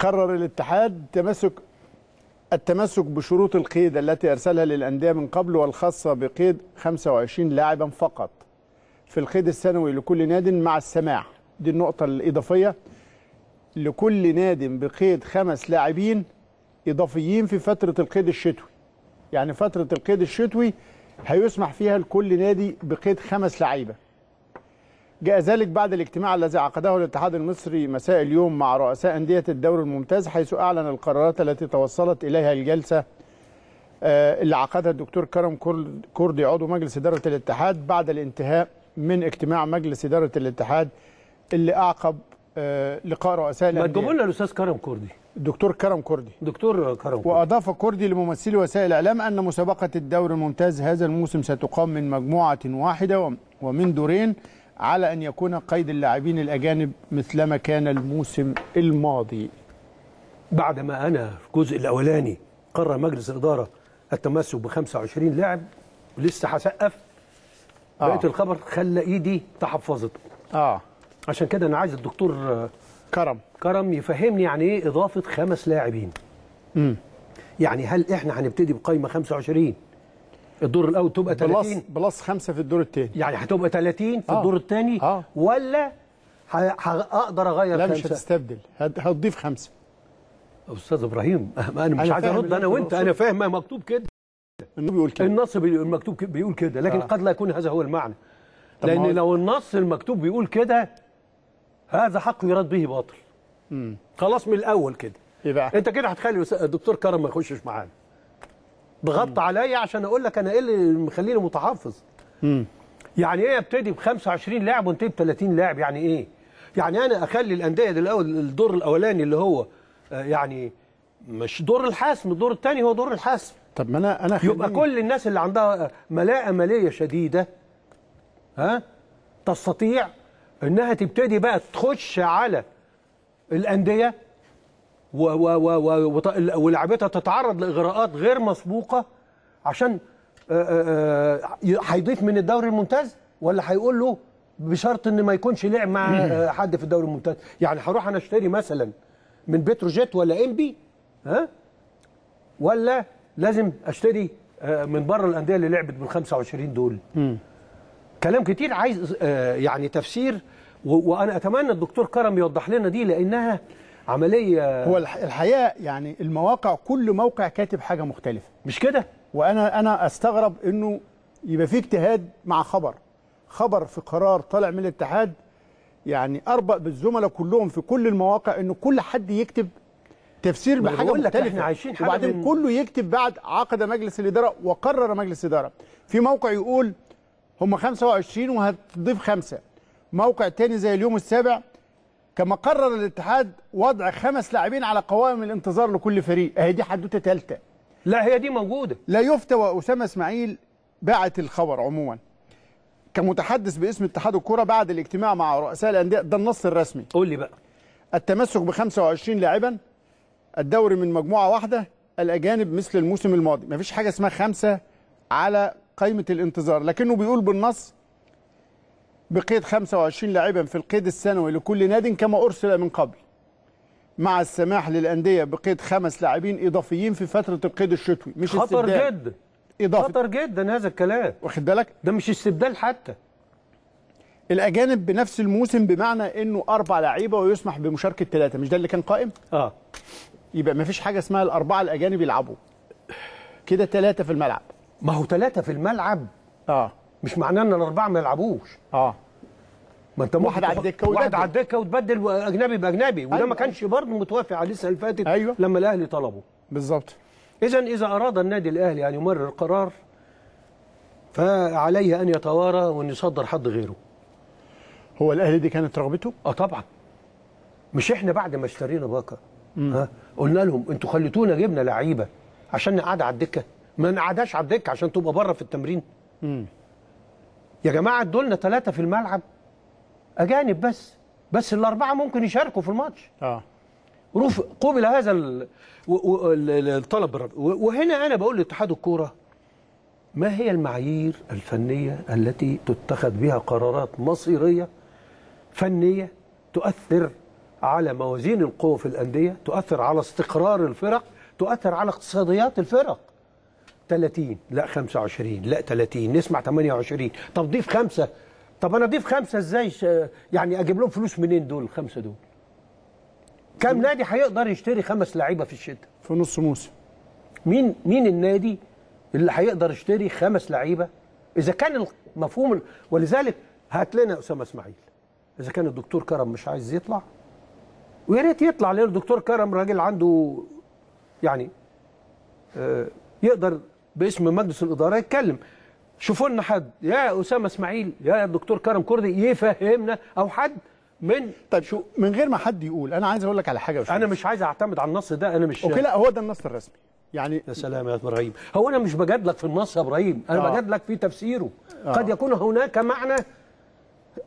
قرر الاتحاد تمسك التمسك بشروط القيد التي أرسلها للأندية من قبل والخاصة بقيد 25 لاعبا فقط في القيد السنوي لكل ناد مع السماح دي النقطة الإضافية لكل ناد بقيد خمس لاعبين إضافيين في فترة القيد الشتوي يعني فترة القيد الشتوي هيسمح فيها لكل نادي بقيد خمس لعيبه جاء ذلك بعد الاجتماع الذي عقده الاتحاد المصري مساء اليوم مع رؤساء أندية الدوري الممتاز حيث أعلن القرارات التي توصلت إليها الجلسة آه، اللي عقدها الدكتور كرم كردي عضو مجلس إدارة الاتحاد بعد الانتهاء من اجتماع مجلس إدارة الاتحاد اللي أعقب آه، لقاء رؤساء الأندية ما تجيبوا لنا الأستاذ كرم كردي دكتور كرم كردي دكتور كرم كردي وأضاف كردي لممثلي وسائل الإعلام أن مسابقة الدوري الممتاز هذا الموسم ستقام من مجموعة واحدة ومن دورين على أن يكون قيد اللاعبين الأجانب مثلما كان الموسم الماضي بعدما أنا في الجزء الأولاني قرر مجلس الإدارة التمسك ب 25 لاعب ولسه هسقف آه. بقيت الخبر خلى إيدي تحفظت آه عشان كده أنا عايز الدكتور كرم كرم يفهمني يعني إيه إضافة خمس لاعبين امم يعني هل إحنا هنبتدي بقايمة 25 الدور الاول تبقى 30 بلس 5 في الدور الثاني يعني هتبقى 30 في آه. الدور الثاني آه. ولا هقدر اغير لا مش هتستبدل هتضيف خمسه استاذ ابراهيم أه، انا مش عايز ارد انا وانت انا فاهم مكتوب كده النص بيقول كده النص المكتوب بيقول كده لكن آه. قد لا يكون هذا هو المعنى لان لو النص المكتوب بيقول كده هذا حق يراد به باطل امم خلاص من الاول كده يبقى إيه انت كده هتخلي الدكتور كرم ما يخشش معانا ضغطت عليا عشان اقول لك انا ايه اللي مخليني متحفظ مم. يعني ايه ابتدي ب 25 لاعب وانتهي ب 30 لاعب يعني ايه يعني انا اخلي الانديه الاول الدور الاولاني اللي هو آه، يعني مش دور الحسم الدور الثاني هو دور الحسم طب ما انا انا يبقى كل الناس اللي عندها آه، ملاءه ماليه شديده ها تستطيع انها تبتدي بقى تخش على الانديه ولاعبتها تتعرض لاغراءات غير مسبوقه عشان آه، آه، آه، هيضيف من الدوري الممتاز ولا هيقول له بشرط ان ما يكونش لعب مع حد في الدوري الممتاز يعني هروح انا اشتري مثلا من بتروجيت ولا انبي ها ولا لازم اشتري من بره الانديه اللي لعبت بال 25 دول كلام كتير عايز يعني تفسير وانا اتمنى الدكتور كرم يوضح لنا دي لانها عمليه هو الحقيقه يعني المواقع كل موقع كاتب حاجه مختلفه مش كده وانا انا استغرب انه يبقى في اجتهاد مع خبر خبر في قرار طالع من الاتحاد يعني اربق بالزملاء كلهم في كل المواقع انه كل حد يكتب تفسير بحاجه مختلفه احنا عايشين حاجة وبعدين من... كله يكتب بعد عقد مجلس الاداره وقرر مجلس الاداره في موقع يقول هم 25 وهتضيف خمسه موقع تاني زي اليوم السابع كما قرر الاتحاد وضع خمس لاعبين على قوائم الانتظار لكل فريق اهي دي حدوته ثالثه لا هي دي موجوده لا يفتى واسامه اسماعيل باعت الخبر عموما كمتحدث باسم اتحاد الكره بعد الاجتماع مع رؤساء الانديه ده النص الرسمي قول لي بقى التمسك ب 25 لاعبا الدوري من مجموعه واحده الاجانب مثل الموسم الماضي مفيش حاجه اسمها خمسه على قائمه الانتظار لكنه بيقول بالنص بقيد 25 لاعبا في القيد السنوي لكل ناد كما أرسل من قبل مع السماح للأندية بقيد خمس لاعبين إضافيين في فترة القيد الشتوي مش استبدال خطر جدا إضافة خطر جدا هذا الكلام واخد بالك ده مش استبدال حتى الأجانب بنفس الموسم بمعنى إنه أربع لعيبة ويسمح بمشاركة ثلاثة مش ده اللي كان قائم؟ آه يبقى ما فيش حاجة اسمها الأربعة الأجانب يلعبوا كده ثلاثة في الملعب ما هو ثلاثة في الملعب آه مش معناه ان الاربعه ما يلعبوش اه ما انت واحد على الدكه واحد على الدكه وتبدل اجنبي باجنبي وده أيوة. ما كانش برضه متوافق على السنه اللي فاتت أيوة. لما الاهلي طلبه بالظبط اذا اذا اراد النادي الاهلي ان يمرر قرار فعليه ان يتوارى وان يصدر حد غيره هو الاهلي دي كانت رغبته اه طبعا مش احنا بعد ما اشترينا باكا ها قلنا لهم انتوا خليتونا جبنا لعيبه عشان نقعد على الدكه ما نقعداش على الدكه عشان تبقى بره في التمرين امم يا جماعه دولنا ثلاثه في الملعب اجانب بس بس الاربعه ممكن يشاركوا في الماتش اه قبل هذا الطلب وهنا انا بقول لاتحاد الكوره ما هي المعايير الفنيه التي تتخذ بها قرارات مصيريه فنيه تؤثر على موازين القوى في الانديه تؤثر على استقرار الفرق تؤثر على اقتصاديات الفرق 30 لا 25 لا 30 نسمع 28 طب ضيف خمسة طب انا اضيف خمسة ازاي يعني اجيب لهم فلوس منين دول الخمسة دول كم نادي هيقدر يشتري خمس لعيبة في الشتاء في نص موسم مين مين النادي اللي هيقدر يشتري خمس لعيبة اذا كان المفهوم ولذلك هات لنا اسامه اسماعيل اذا كان الدكتور كرم مش عايز يطلع ويا ريت يطلع لان الدكتور كرم راجل عنده يعني آه، يقدر باسم مجلس الإدارة يتكلم شوفوا لنا حد يا أسامة إسماعيل يا الدكتور كرم كردي يفهمنا أو حد من طيب شو من غير ما حد يقول أنا عايز أقول لك على حاجة أنا مش عايز أعتمد على النص ده أنا مش أوكي لا هو ده النص الرسمي يعني يا سلام يا ابراهيم هو انا مش بجادلك في النص يا ابراهيم انا آه. بجادلك في تفسيره آه. قد يكون هناك معنى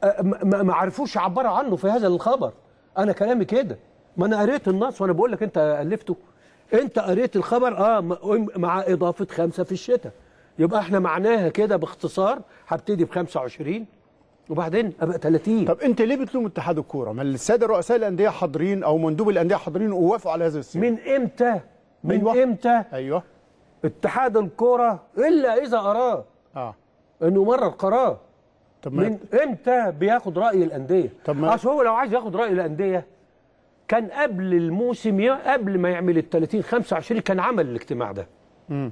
آه، ما عرفوش يعبروا عنه في هذا الخبر انا كلامي كده ما انا قريت النص وانا بقول لك انت الفته انت قريت الخبر اه مع اضافه خمسه في الشتاء يبقى احنا معناها كده باختصار هبتدي ب 25 وبعدين ابقى 30 طب انت ليه بتلوم اتحاد الكوره؟ ما الساده رؤساء الانديه حاضرين او مندوب الانديه حاضرين ووافقوا على هذا السياق من امتى؟ من أيوة. امتى؟ ايوه اتحاد الكوره الا اذا اراه اه انه مرر قرار طب من امتى بياخد راي الانديه؟ طب ما اصل هو لو عايز ياخد راي الانديه كان قبل الموسم قبل ما يعمل ال 30 25 كان عمل الاجتماع ده م.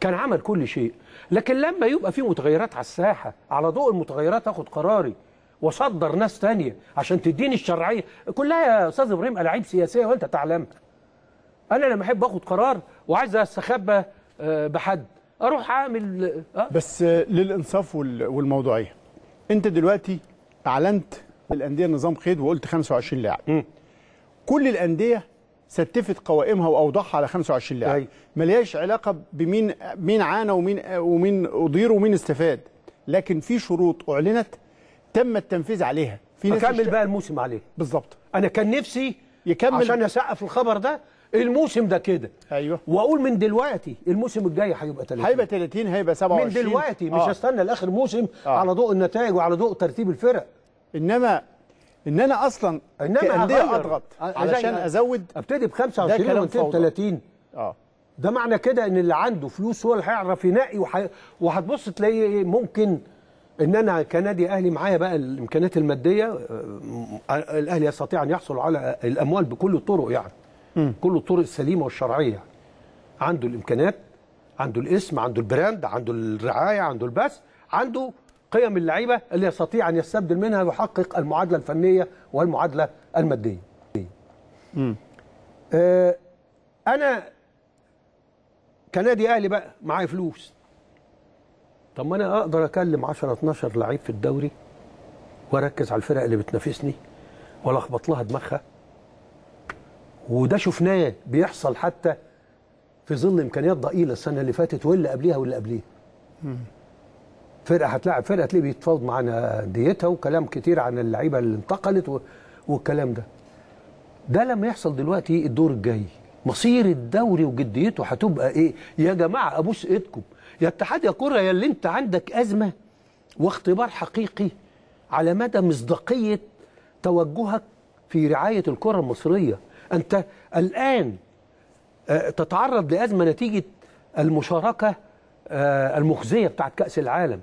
كان عمل كل شيء لكن لما يبقى في متغيرات على الساحه على ضوء المتغيرات اخد قراري واصدر ناس تانية عشان تديني الشرعيه كلها يا استاذ ابراهيم الاعيب سياسيه وانت تعلمها انا لما احب اخد قرار وعايز استخبى آه، بحد اروح اعمل أه؟ بس للانصاف والموضوعيه انت دلوقتي اعلنت الانديه نظام قيد وقلت 25 لاعب كل الانديه ستفت قوائمها واوضحها على 25 لاعب يعني ملهاش علاقه بمين مين عانى ومين ومين اضير ومين استفاد لكن في شروط اعلنت تم التنفيذ عليها في ناس اكمل بقى الموسم عليه بالظبط انا كان نفسي يكمل عشان اسقف الخبر ده الموسم ده كده ايوه واقول من دلوقتي الموسم الجاي هيبقى 30 هيبقى 30 هيبقى 27 من دلوقتي مش آه. هستنى لاخر موسم آه. على ضوء النتائج وعلى ضوء ترتيب الفرق انما ان انا اصلا انما كأندية اضغط علشان ازود ابتدي ب 25 و 30 اه ده معنى كده ان اللي عنده فلوس هو اللي هيعرف ينقي وهتبص تلاقي ايه ممكن ان انا كنادي اهلي معايا بقى الامكانيات الماديه آه، آه، الاهلي يستطيع ان يحصل على الاموال بكل الطرق يعني م. كل الطرق السليمه والشرعيه عنده الامكانيات عنده الاسم عنده البراند عنده الرعايه عنده البث عنده قيم اللعيبه اللي يستطيع ان يستبدل منها ويحقق المعادله الفنيه والمعادله الماديه. امم آه انا كنادي اهلي بقى معايا فلوس. طب ما انا اقدر اكلم 10 12 لعيب في الدوري واركز على الفرق اللي بتنافسني والخبط لها دماغها وده شفناه بيحصل حتى في ظل امكانيات ضئيله السنه اللي فاتت واللي قبليها واللي قبليها. فرقه هتلاعب فرقه تلاقيه بيتفاوض مع انديتها وكلام كتير عن اللعيبه اللي انتقلت والكلام ده ده لما يحصل دلوقتي الدور الجاي مصير الدوري وجديته هتبقى ايه يا جماعه ابوس ايدكم يا اتحاد يا كره يا اللي انت عندك ازمه واختبار حقيقي على مدى مصداقيه توجهك في رعايه الكره المصريه انت الان آه، تتعرض لازمه نتيجه المشاركه آه، المخزيه بتاعت كاس العالم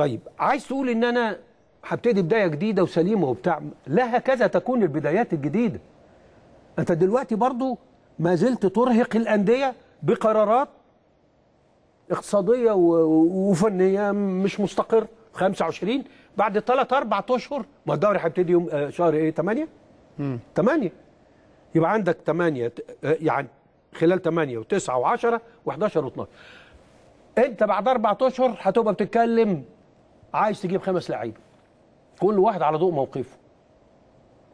طيب عايز تقول ان انا هبتدي بدايه جديده وسليمه وبتاع لا هكذا تكون البدايات الجديده انت دلوقتي برضو ما زلت ترهق الانديه بقرارات اقتصاديه وفنيه مش مستقر 25 بعد 3 4 اشهر ما الدوري هيبتدي يوم آه، شهر ايه 8 8 يبقى عندك 8 آه، يعني خلال 8 و9 و10 و11 و12 انت بعد اربع اشهر هتبقى بتتكلم عايز تجيب خمس لعيبه كل واحد على ضوء موقفه